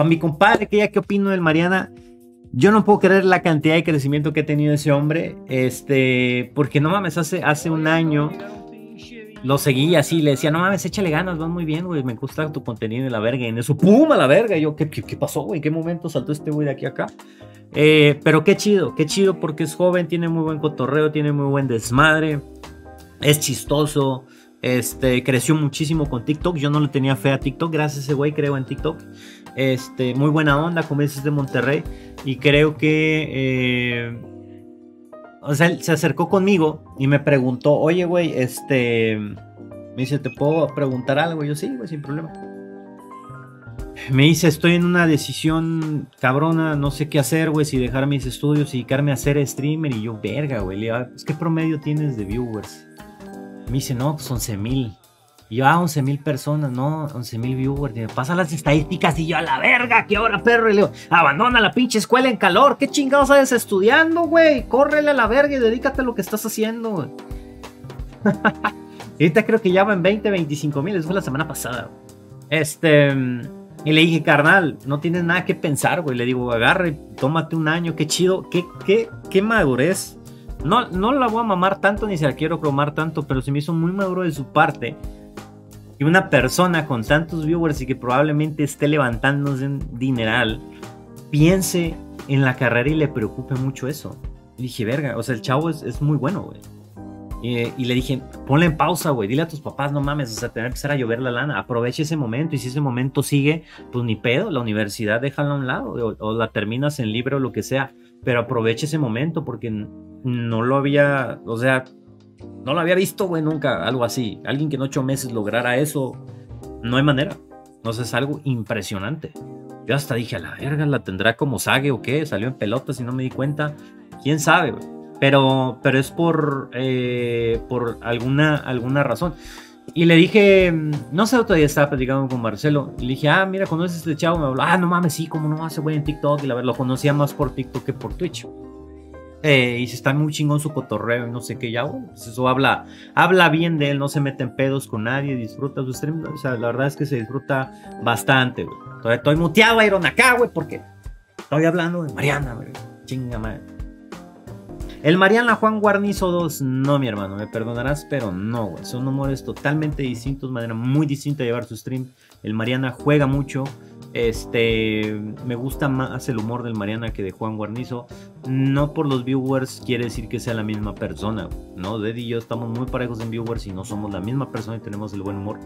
A mi compadre, que ya qué opino del Mariana, yo no puedo creer la cantidad de crecimiento que ha tenido ese hombre, este, porque no mames, hace, hace un año lo seguía así, le decía, no mames, échale ganas, va muy bien, güey, me gusta tu contenido y la verga, y en eso, ¡pum! a la verga, yo, ¿qué, qué, pasó, güey? ¿En qué momento saltó este güey de aquí acá? Eh, pero qué chido, qué chido porque es joven, tiene muy buen cotorreo, tiene muy buen desmadre, es chistoso, este, creció muchísimo con TikTok. Yo no le tenía fe a TikTok. Gracias a ese güey creo en TikTok. Este, muy buena onda, como dices de Monterrey. Y creo que. Eh, o sea, él se acercó conmigo y me preguntó: Oye, güey, este. Me dice: ¿Te puedo preguntar algo? yo, sí, güey, sin problema. Me dice: Estoy en una decisión cabrona, no sé qué hacer, güey, si dejar mis estudios y dedicarme a ser streamer. Y yo, verga, güey. Ah, es ¿qué promedio tienes de viewers? Me dice, no, pues 11 mil. Y yo, a ah, 11 mil personas, no, 11 mil viewers. Y me pasa las estadísticas y yo, a la verga, ¿qué hora, perro? Y le digo, abandona la pinche escuela en calor. ¿Qué chingados sabes estudiando, güey? Córrele a la verga y dedícate a lo que estás haciendo, güey. ahorita creo que ya van 20, 25 mil. Eso fue la semana pasada, Este... Y le dije, carnal, no tienes nada que pensar, güey. Le digo, agarre, tómate un año, qué chido, qué, qué, qué madurez no, no la voy a mamar tanto ni se la quiero cromar tanto, pero se me hizo muy maduro de su parte que una persona con tantos viewers y que probablemente esté levantándose en dineral piense en la carrera y le preocupe mucho eso. Y dije, verga, o sea, el chavo es, muy bueno, güey. Eh, y le dije, ponle en pausa, güey, dile a tus papás, no mames, o sea, te va a a llover la lana, aproveche ese momento y si ese momento sigue, pues ni pedo, la universidad déjala a un lado o, la terminas en libre o lo que sea, pero aprovecha ese momento porque no lo había, o sea, no lo había visto, güey, nunca, algo así. Alguien que en ocho meses lograra eso, no hay manera. no sé, es algo impresionante. Yo hasta dije, a la verga, la tendrá como sague o qué, salió en pelotas si no me di cuenta. ¿Quién sabe, güey? Pero, pero es por, eh, por alguna, alguna razón. Y le dije, no sé, otro día estaba platicando con Marcelo. Y le dije, ah, mira, ¿conoces a este chavo? Me habló, ah, no mames, sí, como no hace güey en TikTok. Y la verdad, lo conocía más por TikTok que por Twitch. Eh, y se está muy chingón su cotorreo y no sé qué, ya, uh, pues eso habla, habla bien de él, no se mete en pedos con nadie, disfruta su stream. O sea, la verdad es que se disfruta bastante, güey. estoy muteado, Iron, acá, güey, porque estoy hablando de Mariana, güey. Chinga madre. El Mariana Juan Guarnizo 2, no, mi hermano, me perdonarás, pero no, güey. Son humores totalmente distintos, manera muy distinta de llevar su stream. El Mariana juega mucho, este, me gusta más el humor del Mariana que de Juan Guarnizo. No por los viewers quiere decir que sea la misma persona, ¿no? Deddy y yo estamos muy parejos en viewers y no somos la misma persona y tenemos el buen humor,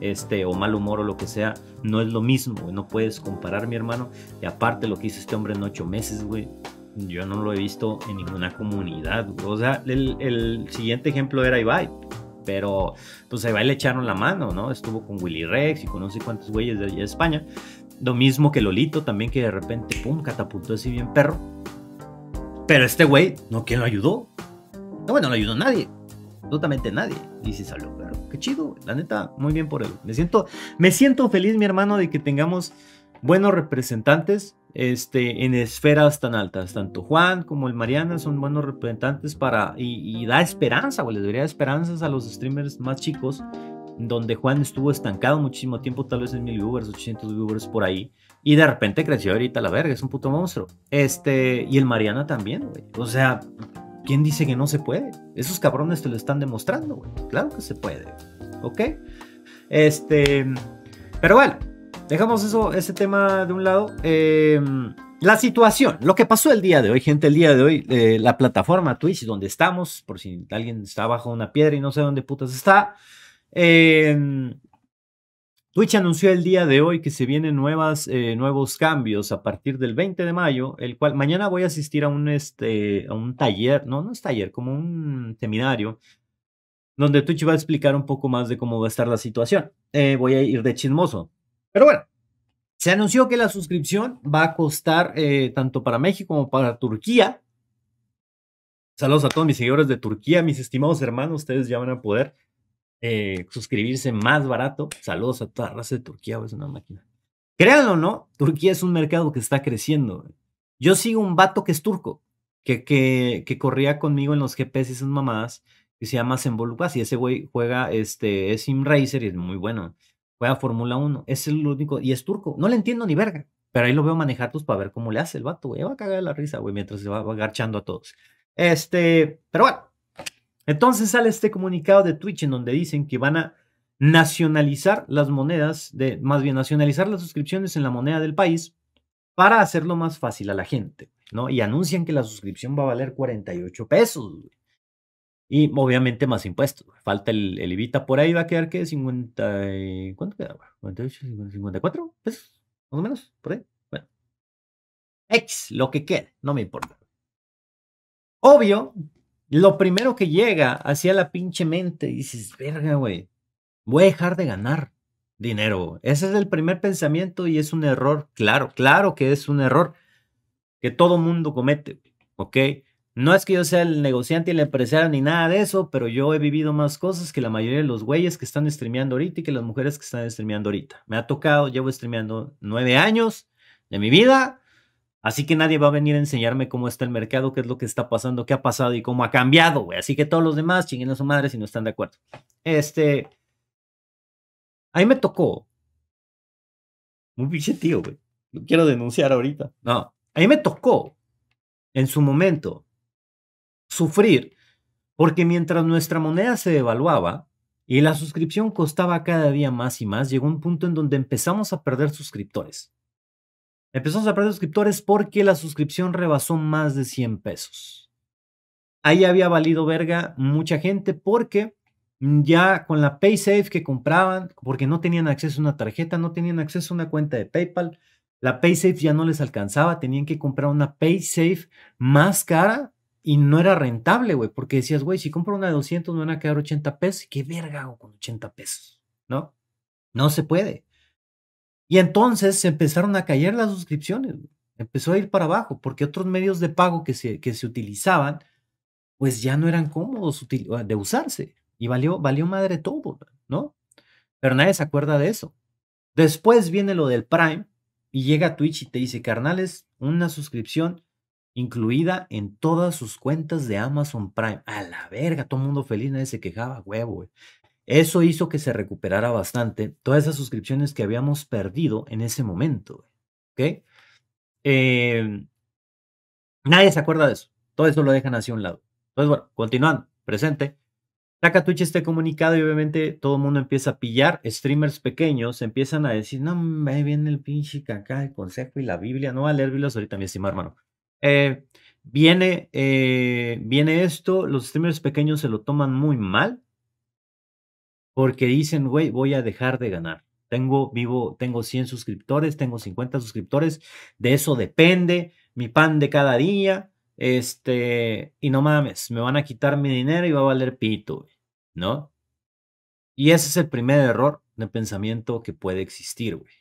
este, o mal humor o lo que sea. No es lo mismo, No puedes comparar, mi hermano. Y aparte, lo que hizo este hombre en 8 meses, güey. Yo no lo he visto en ninguna comunidad, O sea, el, siguiente ejemplo era Ibai pero pues ahí le echaron la mano, ¿no? Estuvo con Willy Rex y con no sé cuántos güeyes de de España, lo mismo que Lolito también, que de repente, pum, catapultó así bien perro. Pero este güey, no, ¿quién lo ayudó? No, bueno, no lo ayudó nadie. Totalmente nadie. Y si salió perro. Qué chido, la neta, muy bien por él. Me siento, me siento feliz, mi hermano, de que tengamos buenos representantes este, en esferas tan altas. Tanto Juan como el Mariana son buenos representantes para. Y, da esperanza, güey. Les debería esperanzas a los streamers más chicos donde Juan estuvo estancado muchísimo tiempo, tal vez en mil viewers, 800 viewers por ahí, y de repente creció ahorita la verga, es un puto monstruo. Este, y el Mariana también, güey. O sea, ¿quién dice que no se puede? Esos cabrones te lo están demostrando, güey. Claro que se puede, ¿ok? Este, pero bueno, dejamos eso, ese tema de un lado. Em, la situación, lo que pasó el día de hoy, gente, el día de hoy, eh, la plataforma Twitch, donde estamos, por si alguien está bajo una piedra y no sé dónde putas está, Em, Twitch anunció el día de hoy que se vienen nuevas, eh, nuevos cambios a partir del 20 de mayo, el cual mañana voy a asistir a un, este, a un taller, no, no es taller, como un seminario, donde Twitch va a explicar un poco más de cómo va a estar la situación. Eh, voy a ir de chismoso. Pero bueno, se anunció que la suscripción va a costar eh, tanto para México como para Turquía. Saludos a todos mis seguidores de Turquía, mis estimados hermanos, ustedes ya van a poder eh, suscribirse más barato. Saludos a toda la raza de Turquía, es una máquina. Créanlo no, Turquía es un mercado que está creciendo. Yo sigo un vato que es turco, que, que, que corría conmigo en los GPS y esas mamadas, que se llama Sembolupas, y ese güey juega, este, es sim racer y es muy bueno. Juega Fórmula 1, es el único, y es turco. No le entiendo ni verga, pero ahí lo veo manejar pues para ver cómo le hace el vato, güey. Va a cagar la risa, güey, mientras se va, agarchando a todos. Este, pero bueno, entonces sale este comunicado de Twitch en donde dicen que van a nacionalizar las monedas, de, más bien nacionalizar las suscripciones en la moneda del país para hacerlo más fácil a la gente, ¿no? Y anuncian que la suscripción va a valer 48 pesos. Y obviamente más impuestos. Falta el, el IVITA por ahí, va a quedar que 50... ¿Cuánto queda? 48, 54 pesos, más o menos, por ahí. Bueno. X, lo que quede, no me importa. Obvio lo primero que llega hacia la pinche mente, dices, verga, güey, voy a dejar de ganar dinero. Ese es el primer pensamiento y es un error, claro, claro que es un error que todo mundo comete, ¿ok? No es que yo sea el negociante, y el empresario ni nada de eso, pero yo he vivido más cosas que la mayoría de los güeyes que están streameando ahorita y que las mujeres que están streameando ahorita. Me ha tocado, llevo streameando nueve años de mi vida Así que nadie va a venir a enseñarme cómo está el mercado, qué es lo que está pasando, qué ha pasado y cómo ha cambiado, güey. Así que todos los demás chinguen a su madre si no están de acuerdo. Este. Ahí me tocó. Muy pinche tío, güey. Lo quiero denunciar ahorita. No. Ahí me tocó, en su momento, sufrir, porque mientras nuestra moneda se devaluaba y la suscripción costaba cada día más y más, llegó un punto en donde empezamos a perder suscriptores. Empezamos a perder suscriptores porque la suscripción rebasó más de 100 pesos. Ahí había valido verga mucha gente porque ya con la PaySafe que compraban, porque no tenían acceso a una tarjeta, no tenían acceso a una cuenta de PayPal, la PaySafe ya no les alcanzaba, tenían que comprar una PaySafe más cara y no era rentable, güey, porque decías, güey, si compro una de 200 me van a quedar 80 pesos, qué verga hago con 80 pesos, ¿no? No se puede. Y entonces se empezaron a caer las suscripciones, empezó a ir para abajo, porque otros medios de pago que se, que se utilizaban, pues ya no eran cómodos de usarse y valió, valió madre todo, ¿no? Pero nadie se acuerda de eso. Después viene lo del Prime y llega Twitch y te dice, carnales, una suscripción incluida en todas sus cuentas de Amazon Prime. A la verga, todo el mundo feliz, nadie se quejaba, huevo, güey. Eso hizo que se recuperara bastante todas esas suscripciones que habíamos perdido en ese momento. ¿ok? Em, nadie se acuerda de eso. Todo eso lo dejan hacia un lado. Entonces, bueno, continuando, presente. Saca Twitch este comunicado y obviamente todo el mundo empieza a pillar. Streamers pequeños empiezan a decir, no, me viene el pinche caca, de consejo y la Biblia. No va a leer ahorita, mi estimado hermano. Eh, viene, eh, viene esto, los streamers pequeños se lo toman muy mal porque dicen, güey, voy a dejar de ganar. Tengo vivo, tengo 100 suscriptores, tengo 50 suscriptores, de eso depende mi pan de cada día, este, y no mames, me van a quitar mi dinero y va a valer pito, ¿no? Y ese es el primer error de pensamiento que puede existir, güey.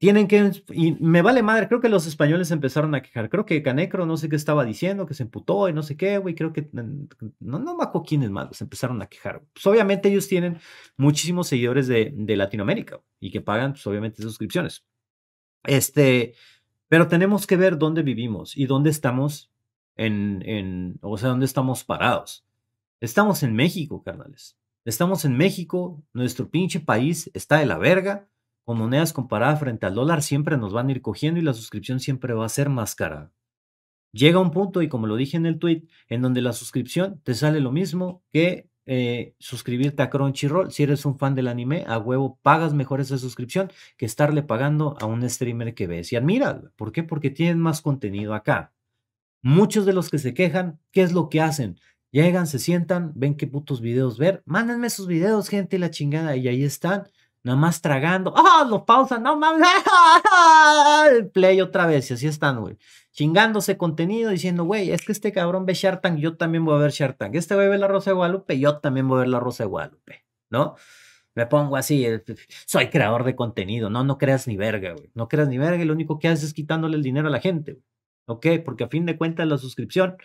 Tienen que, y me vale madre, creo que los españoles empezaron a quejar. Creo que Canecro no sé qué estaba diciendo, que se emputó y no sé qué, güey. Creo que, mm, no, no me acuerdo quiénes más empezaron a quejar. Pues, obviamente ellos tienen muchísimos seguidores de, Latinoamérica y que pagan, pues obviamente, suscripciones. Este, pero tenemos que ver dónde vivimos y dónde estamos en, en o sea, dónde estamos parados. Estamos en México, carnales. Estamos en México, nuestro pinche país está de la verga con monedas comparadas frente al dólar siempre nos van a ir cogiendo y la suscripción siempre va a ser más cara. Llega un punto, y como lo dije en el tweet, en donde la suscripción te sale lo mismo que eh, suscribirte a Crunchyroll. Si eres un fan del anime, a huevo pagas mejor esa suscripción que estarle pagando a un streamer que ves. Y admíralo. ¿por qué? Porque tienen más contenido acá. Muchos de los que se quejan, ¿qué es lo que hacen? Llegan, se sientan, ven qué putos videos ver, mándenme sus videos, gente, la chingada, y ahí están. Nada más tragando. ¡Ah! No lo pausan, no mames. El play otra vez, y así están, güey. Chingándose contenido, diciendo, güey, es que este cabrón ve Shark yo también voy a ver Shark Este güey ve la Rosa de Guadalupe, yo también voy a ver la Rosa de Guadalupe, ¿no? Me pongo así, soy creador de contenido. No, no creas ni verga, güey. No creas ni verga, lo único que haces es quitándole el dinero a la gente, güey. ¿Ok? Porque a fin de cuentas la suscripción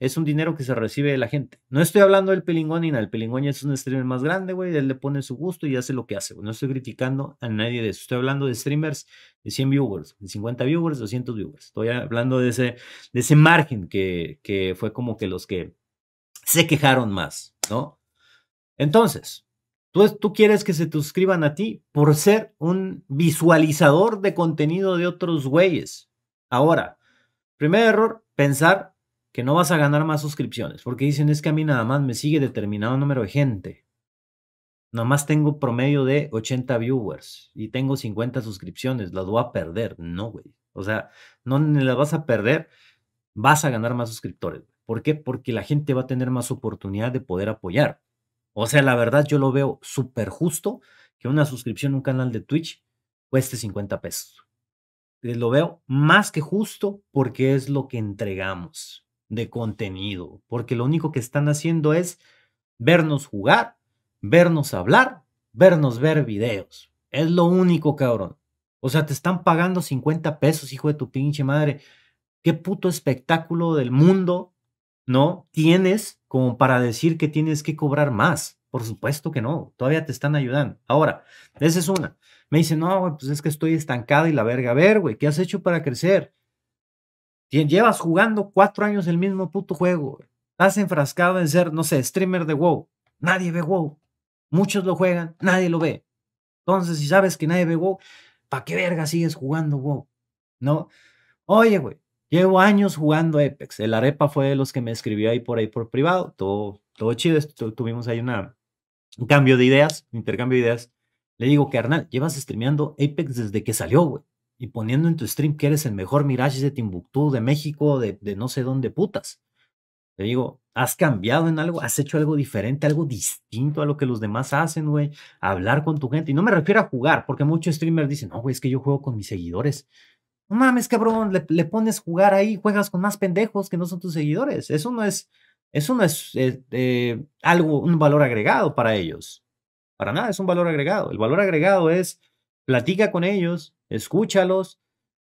es un dinero que se recibe de la gente. No estoy hablando del pelingón ni nada. El pelingón es un streamer más grande, güey. Él le pone su gusto y hace lo que hace, No estoy criticando a nadie de eso. Estoy hablando de streamers de 100 viewers, de 50 viewers, 200 viewers. Estoy hablando de ese, de ese margen que, que fue como que los que se quejaron más, ¿no? Entonces, tú, tú quieres que se te suscriban a ti por ser un visualizador de contenido de otros güeyes. Ahora, primer error, pensar que no vas a ganar más suscripciones, porque dicen es que a mí nada más me sigue determinado número de gente. Nada más tengo promedio de 80 viewers y tengo 50 suscripciones, las voy a perder. No, güey. O sea, no las vas a perder, vas a ganar más suscriptores. ¿Por qué? Porque la gente va a tener más oportunidad de poder apoyar. O sea, la verdad yo lo veo súper justo que una suscripción a un canal de Twitch cueste 50 pesos. Eh, lo veo más que justo porque es lo que entregamos de contenido, porque lo único que están haciendo es vernos jugar, vernos hablar, vernos ver videos. Es lo único, cabrón. O sea, te están pagando 50 pesos, hijo de tu pinche madre. ¿Qué puto espectáculo del mundo, no? Tienes como para decir que tienes que cobrar más. Por supuesto que no, todavía te están ayudando. Ahora, esa es una. Me dice, no, pues es que estoy estancada y la verga. ver, güey, ¿qué has hecho para crecer? Llevas jugando cuatro años el mismo puto juego. Estás enfrascado en ser, no sé, streamer de WoW. Nadie ve WoW. Muchos lo juegan, nadie lo ve. Entonces, si sabes que nadie ve WoW, ¿para qué verga sigues jugando WoW? ¿No? Oye, güey, llevo años jugando Apex. El Arepa fue de los que me escribió ahí por ahí por privado. Todo, todo chido. Tuvimos ahí una, un cambio de ideas, un intercambio de ideas. Le digo, que Arnal, llevas streameando Apex desde que salió, güey y poniendo en tu stream que eres el mejor Mirage de Timbuktu, de México, de, no sé dónde putas. Te digo, has cambiado en algo, has hecho algo diferente, algo distinto a lo que los demás hacen, güey. Hablar con tu gente. Y no me refiero a jugar, porque muchos streamers dicen, no, güey, es que yo juego con mis seguidores. No mames, cabrón, le, le, pones jugar ahí, juegas con más pendejos que no son tus seguidores. Eso no es, eso no es eh, eh, algo, un valor agregado para ellos. Para nada, es un valor agregado. El valor agregado es platica con ellos, escúchalos,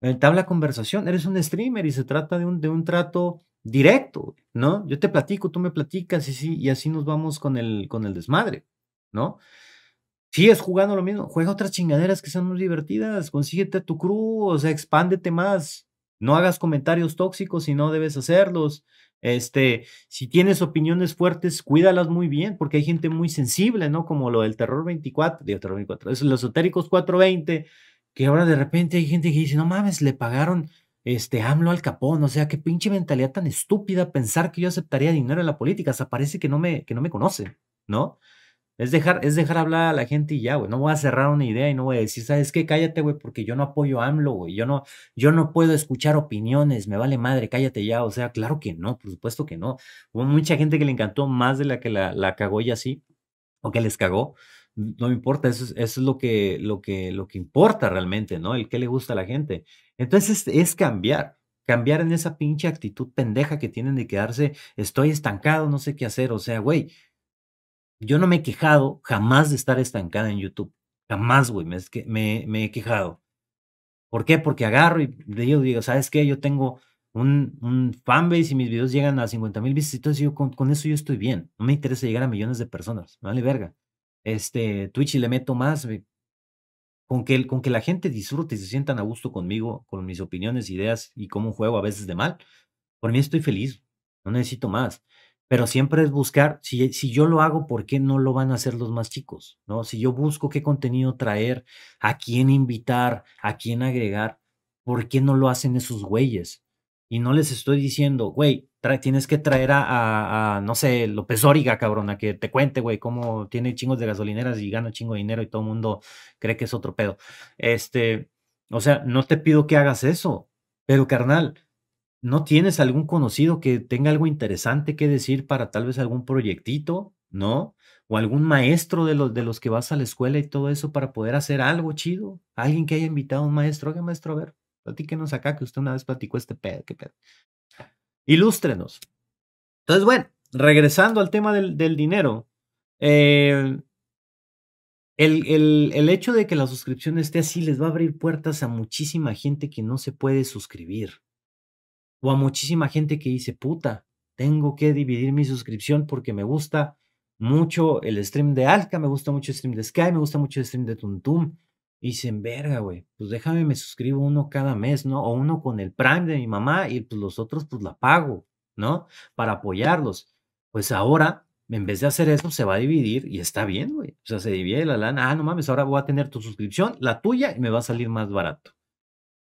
entabla eh, conversación, eres un streamer y se trata de un, de un trato directo, ¿no? Yo te platico, tú me platicas y, sí, y así nos vamos con el, con el desmadre, ¿no? es jugando lo mismo, juega otras chingaderas que sean muy divertidas, consíguete tu crew, o sea, expándete más, no hagas comentarios tóxicos si no debes hacerlos. Este, si tienes opiniones fuertes, cuídalas muy bien, porque hay gente muy sensible, ¿no? Como lo del terror 24, de terror 24, es los esotéricos 420, que ahora de repente hay gente que dice, no mames, le pagaron este AMLO al Capón, o sea, qué pinche mentalidad tan estúpida pensar que yo aceptaría dinero en la política, o sea, parece que no me, que no me conocen, ¿no? Es dejar, es dejar hablar a la gente y ya, güey, no voy a cerrar una idea y no voy a decir, ¿sabes qué? Cállate, güey, porque yo no apoyo a AMLO, güey, yo no, yo no puedo escuchar opiniones, me vale madre, cállate ya, o sea, claro que no, por supuesto que no. Hubo mucha gente que le encantó más de la que la, la cagó y así, o que les cagó, no me importa, eso es, lo, que, lo, que, lo que importa realmente, ¿no? El que le gusta a la gente. Entonces es, cambiar, cambiar en esa pinche actitud pendeja que tienen de quedarse, estoy estancado, no sé qué hacer, o sea, güey, yo no me he quejado jamás de estar estancada en YouTube, jamás, güey, me, me, me he quejado. ¿Por qué? Porque agarro y digo, digo ¿sabes qué? Yo tengo un, un fanbase y mis videos llegan a 50 mil visitas y yo con, eso yo estoy bien. No me interesa llegar a millones de personas. vale verga este, Twitch y le meto más. Con que, con que la gente disfrute y se sientan a gusto conmigo, con mis opiniones, ideas y un juego a veces de mal, por mí estoy feliz, no necesito más. Pero siempre es buscar, si, eh, si yo lo hago, ¿por qué no lo van a hacer los más chicos? ¿no? Si yo busco qué contenido traer, a quién invitar, a quién agregar, ¿por qué no lo hacen esos güeyes? Y no les estoy diciendo, güey, tienes que traer a, no sé, López Origa, cabrona, que te cuente, güey, cómo tiene chingos de gasolineras y gana chingo de dinero y todo el mundo cree que es otro pedo. Este, o sea, no te pido que hagas eso, pero carnal, ¿no tienes algún conocido que tenga algo interesante que decir para tal vez algún proyectito, no? O algún maestro de los, de los que vas a la escuela y todo eso para poder hacer algo chido. Alguien que haya invitado a un maestro, oiga, maestro, a ver, platíquenos acá que usted una vez platicó este pedo, qué pedo. Ilústrenos. Entonces, bueno, regresando al tema del, dinero, eh, el, el, el, hecho de que la suscripción esté así les va a abrir puertas a muchísima gente que no se puede suscribir. O a muchísima gente que dice, puta, tengo que dividir mi suscripción porque me gusta mucho el stream de Alca, me gusta mucho el stream de Sky, me gusta mucho el stream de Tuntum. Y dicen, verga, güey, pues déjame, me suscribo uno cada mes, ¿no? O uno con el Prime de mi mamá y pues los otros pues la pago, ¿no? Para apoyarlos. Pues ahora, en vez de hacer eso, se va a dividir y está bien, güey. O sea, se divide la lana. Ah, no mames, ahora voy a tener tu suscripción, la tuya, y me va a salir más barato,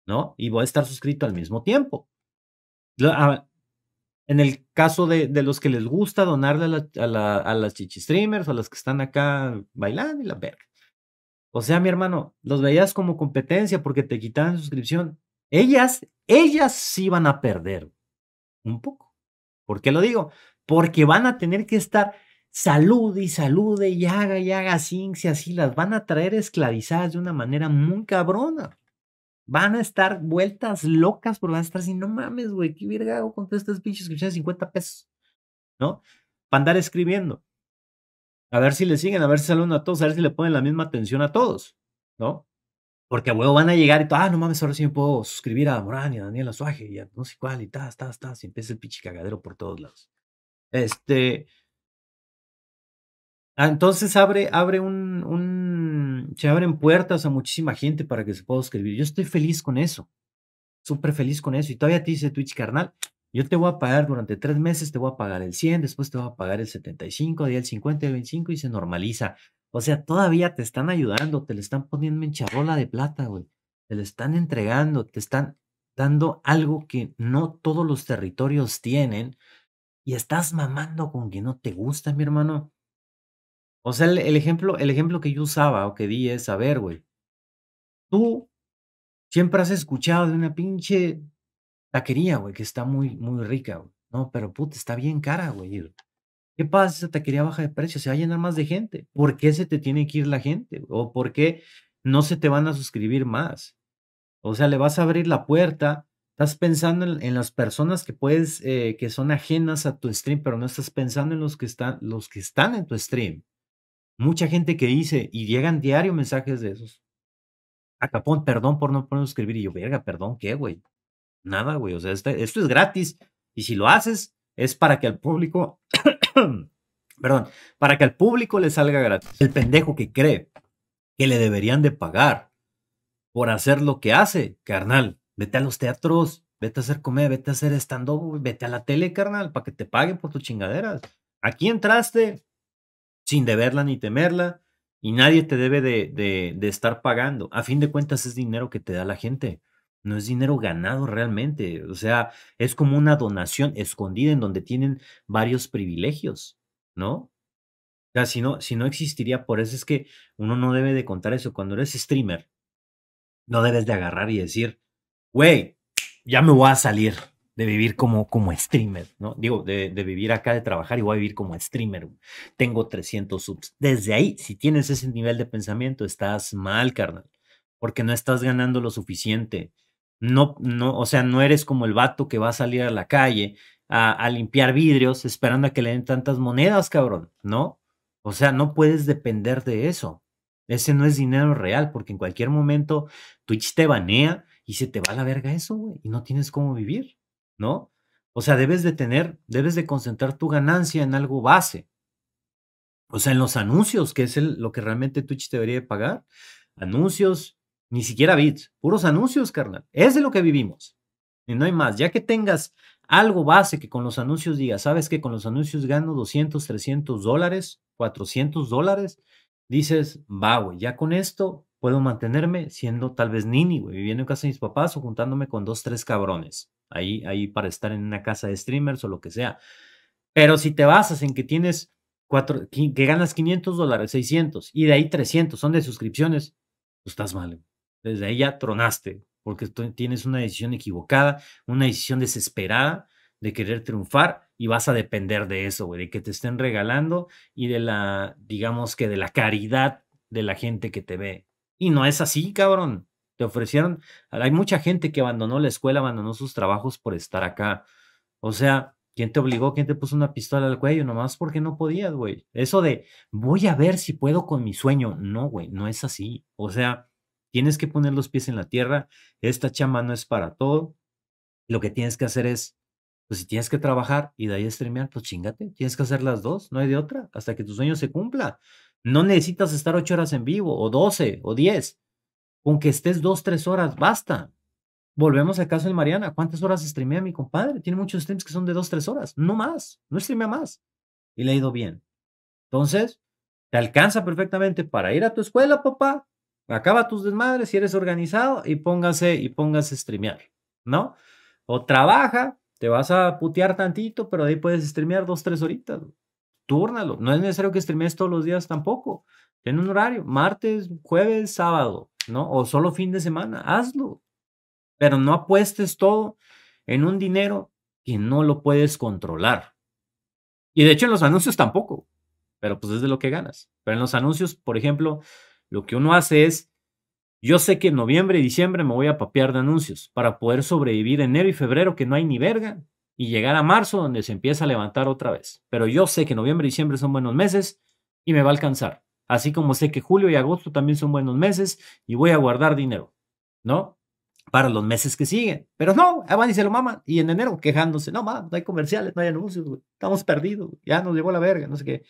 ¿no? Y voy a estar suscrito al mismo tiempo. Ah, en el caso de, los que les gusta donarle a, la, a, a las chichistreamers, a las que están acá bailando y la verga. O sea, mi hermano, los veías como competencia porque te quitaban suscripción. Ellas, ellas sí van a perder un poco. ¿Por qué lo digo? Porque van a tener que estar salud y salud y haga y haga si así las van a traer esclavizadas de una manera muy cabrona. Van a estar vueltas locas por van a estar así, no mames, güey, qué verga hago con todas estas pinches suscripciones de 50 pesos, ¿no? Para andar escribiendo a ver si le siguen, a ver si salen a todos, a ver si le ponen la misma atención a todos, ¿no? Porque a van a llegar y todo, ah, no mames, ahora sí me puedo suscribir a Morán y a Daniel Suaje y a no sé cuál y tal, tal, tal, si empieza el pinche cagadero por todos lados. Este. Ah, entonces abre, abre un, un. Se abren puertas a muchísima gente para que se pueda suscribir. Yo estoy feliz con eso. Súper feliz con eso. Y todavía te dice Twitch, carnal, yo te voy a pagar durante tres meses, te voy a pagar el 100, después te voy a pagar el 75, día el 50, el 25 y se normaliza. O sea, todavía te están ayudando, te le están poniendo en charola de plata, güey. Te le están entregando, te están dando algo que no todos los territorios tienen y estás mamando con que no te gusta, mi hermano. O sea, el, ejemplo, el ejemplo que yo usaba o que di es, a ver, güey, tú siempre has escuchado de una pinche taquería, güey, que está muy, muy rica, No, pero puta, está bien cara, güey. ¿Qué pasa si esa taquería baja de precio? Se va a llenar más de gente. ¿Por qué se te tiene que ir la gente? ¿O por qué no se te van a suscribir más? O sea, le vas a abrir la puerta. Estás pensando en, las personas que puedes, eh, que son ajenas a tu stream, pero no estás pensando en los que están, los que están en tu stream. Mucha gente que dice, y llegan diario mensajes de esos. Acapón, ah, perdón por no poner suscribir. Y yo, verga, perdón, ¿qué, güey? Nada, güey. O sea, este, esto es gratis. Y si lo haces, es para que al público, perdón, para que al público le salga gratis. El pendejo que cree que le deberían de pagar por hacer lo que hace, carnal. Vete a los teatros, vete a hacer comer, vete a hacer stand-up, vete a la tele, carnal, para que te paguen por tus chingaderas. Aquí entraste sin deberla ni temerla y nadie te debe de, de, de estar pagando. A fin de cuentas es dinero que te da la gente no es dinero ganado realmente, o sea, es como una donación escondida en donde tienen varios privilegios, ¿no? O sea, si no, si no existiría, por eso es que uno no debe de contar eso. Cuando eres streamer, no debes de agarrar y decir, güey, ya me voy a salir de vivir como, como streamer, ¿no? Digo, de, de, vivir acá, de trabajar y voy a vivir como streamer. Tengo 300 subs. Desde ahí, si tienes ese nivel de pensamiento, estás mal, carnal, porque no estás ganando lo suficiente. No, no, o sea, no eres como el vato que va a salir a la calle a, limpiar vidrios esperando a que le den tantas monedas, cabrón, ¿no? O sea, no puedes depender de eso. Ese no es dinero real, porque en cualquier momento Twitch te banea y se te va a la verga eso, güey, y no tienes cómo vivir, ¿no? O sea, debes de tener, debes de concentrar tu ganancia en algo base. O sea, en los anuncios, que es lo que realmente Twitch te debería pagar. Anuncios, ni siquiera bits, puros anuncios, carnal. Es de lo que vivimos. Y no hay más. Ya que tengas algo base que con los anuncios digas, sabes que con los anuncios gano 200, 300 dólares, 400 dólares, dices, va, güey, ya con esto puedo mantenerme siendo tal vez nini, güey, viviendo en casa de mis papás o juntándome con dos, tres cabrones. Ahí, ahí para estar en una casa de streamers o lo que sea. Pero si te basas en que tienes cuatro, que ganas 500 dólares, 600 y de ahí 300 son de suscripciones, pues estás mal. Desde ahí ya tronaste, porque tienes una decisión equivocada, una decisión desesperada de querer triunfar y vas a depender de eso, güey, de que te estén regalando y de la, digamos que de la caridad de la gente que te ve. Y no es así, cabrón. Te ofrecieron, hay mucha gente que abandonó la escuela, abandonó sus trabajos por estar acá. O sea, ¿quién te obligó? ¿Quién te puso una pistola al cuello? Nomás porque no podías, güey. Eso de voy a ver si puedo con mi sueño. No, güey, no es así. O sea, Tienes que poner los pies en la tierra. Esta chama no es para todo. Lo que tienes que hacer es, pues si tienes que trabajar y de ahí streamear, pues chingate. Tienes que hacer las dos, no hay de otra, hasta que tu sueño se cumpla. No necesitas estar ocho horas en vivo, o doce, o diez. Con que estés dos, tres horas, basta. Volvemos al caso de Mariana. ¿Cuántas horas streamea mi compadre? Tiene muchos streams que son de dos, tres horas. No más. No streamea más. Y le ha ido bien. Entonces, te alcanza perfectamente para ir a tu escuela, papá, acaba tus desmadres si eres organizado y póngase y póngase a streamear, ¿no? O trabaja, te vas a putear tantito, pero ahí puedes streamear dos, tres horitas. Túrnalo. No es necesario que streamees todos los días tampoco. En un horario, martes, jueves, sábado, ¿no? O solo fin de semana, hazlo. Pero no apuestes todo en un dinero que no lo puedes controlar. Y de hecho en los anuncios tampoco, pero pues es de lo que ganas. Pero en los anuncios, por ejemplo, lo que uno hace es, yo sé que en noviembre y diciembre me voy a papear de anuncios para poder sobrevivir enero y febrero, que no hay ni verga, y llegar a marzo donde se empieza a levantar otra vez. Pero yo sé que noviembre y diciembre son buenos meses y me va a alcanzar. Así como sé que julio y agosto también son buenos meses y voy a guardar dinero, ¿no? Para los meses que siguen. Pero no, ah, van y se lo Y en enero quejándose, no, ma, no hay comerciales, no hay anuncios, estamos perdidos, ya nos llegó la verga, no sé qué.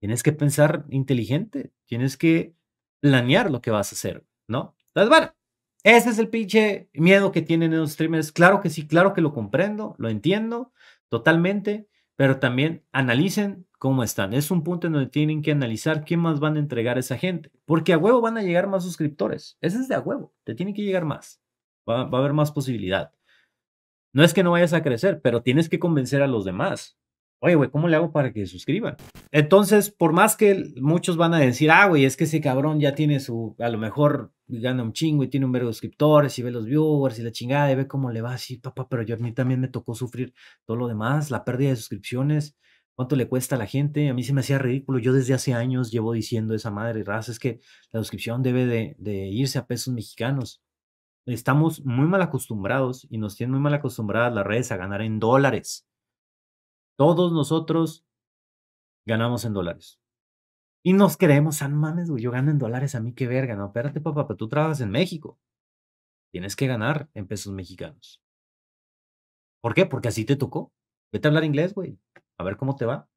Tienes que pensar inteligente, tienes que planear lo que vas a hacer, ¿no? Entonces, bueno, ese es el pinche miedo que tienen los streamers. Claro que sí, claro que lo comprendo, lo entiendo totalmente, pero también analicen cómo están. Es un punto en donde tienen que analizar qué más van a entregar esa gente, porque a huevo van a llegar más suscriptores. Ese es de a huevo, te tienen que llegar más. Va, va a haber más posibilidad. No es que no vayas a crecer, pero tienes que convencer a los demás. Oye, güey, ¿cómo le hago para que suscriban? Entonces, por más que muchos van a decir, ah, güey, es que ese cabrón ya tiene su, a lo mejor gana un chingo y tiene un verbo de suscriptores y ve los viewers y la chingada y ve cómo le va así, papá, pero yo a mí también me tocó sufrir todo lo demás, la pérdida de suscripciones, cuánto le cuesta a la gente, a mí se me hacía ridículo, yo desde hace años llevo diciendo esa madre raza, es que la suscripción debe de, de irse a pesos mexicanos. Estamos muy mal acostumbrados y nos tienen muy mal acostumbradas las redes a ganar en dólares todos nosotros ganamos en dólares. Y nos creemos, ah, mames, güey, yo gano en dólares, a mí qué verga, no, espérate, papá, pero tú trabajas en México. Tienes que ganar en pesos mexicanos. ¿Por qué? Porque así te tocó. Vete a hablar inglés, güey. A ver cómo te va.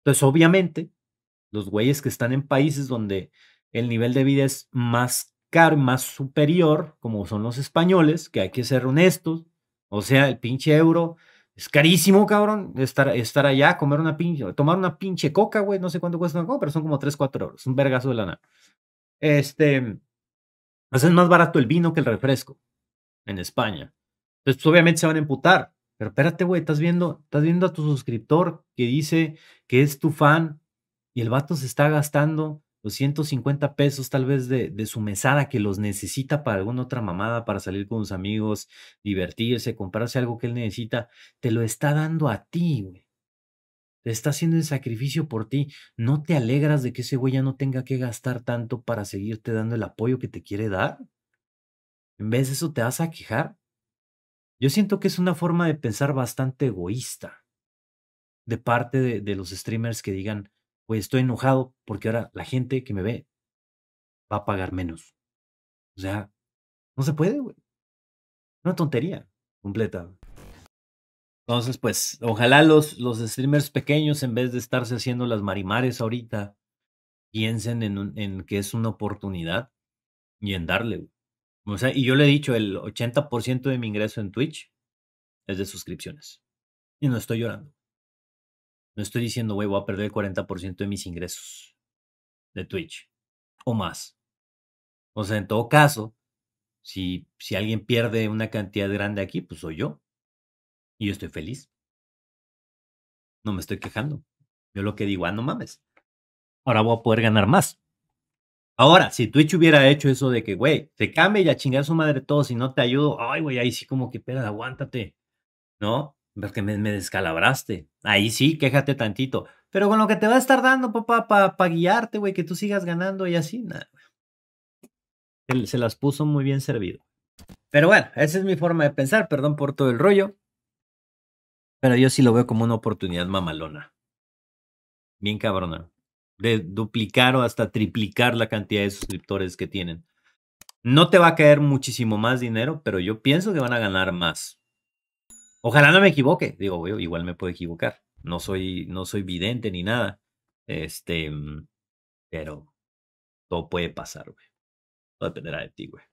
Entonces, obviamente, los güeyes que están en países donde el nivel de vida es más caro, más superior, como son los españoles, que hay que ser honestos. O sea, el pinche euro es carísimo, cabrón, estar, estar allá, comer una pinche, tomar una pinche coca, güey. No sé cuánto cuesta una coca, pero son como 3, 4 euros. Un vergazo de lana. Este. Pues, es más barato el vino que el refresco en España. Entonces, pues, pues, obviamente se van a emputar. Pero espérate, güey, estás viendo, estás viendo a tu suscriptor que dice que es tu fan y el vato se está gastando los 150 pesos tal vez de, su mesada que los necesita para alguna otra mamada, para salir con sus amigos, divertirse, comprarse algo que él necesita, te lo está dando a ti, güey. Te está haciendo el sacrificio por ti. ¿No te alegras de que ese güey ya no tenga que gastar tanto para seguirte dando el apoyo que te quiere dar? En vez de eso te vas a quejar. Yo siento que es una forma de pensar bastante egoísta de parte de los streamers que digan, pues, estoy enojado porque ahora la gente que me ve va a pagar menos. O sea, no se puede, güey. Una tontería completa. Entonces, pues, ojalá los, los streamers pequeños, en vez de estarse haciendo las marimares ahorita, piensen en, en que es una oportunidad y en darle. O sea, y yo le he dicho, el 80% de mi ingreso en Twitch es de suscripciones. Y no estoy llorando. No estoy diciendo, güey, voy a perder el 40% de mis ingresos de Twitch o más. O sea, en todo caso, si, si alguien pierde una cantidad grande aquí, pues soy yo. Y yo estoy feliz. No me estoy quejando. Yo lo que digo, ah, no mames. Ahora voy a poder ganar más. Ahora, si Twitch hubiera hecho eso de que, güey, se cambia y a chingar su madre todo si no te ayudo, ay, güey, ahí sí como que, espera, aguántate, ¿no? porque pues, me, descalabraste. Ahí sí, quéjate tantito. Pero con lo que te va a estar dando, papá, para guiarte, güey, que tú sigas ganando y así, nada. Se, se las puso muy bien servido. Pero bueno, esa es mi forma de pensar, perdón por todo el rollo. Pero yo sí lo veo como una oportunidad mamalona. Bien cabrona. De duplicar o hasta triplicar la cantidad de suscriptores que tienen. No te va a caer muchísimo más dinero, pero yo pienso que van a ganar más. Ojalá no me equivoque. Digo, yo igual me puedo equivocar. No soy, no soy vidente ni nada. Este, mm, pero todo puede pasar, güey. Todo dependerá de ti, güey.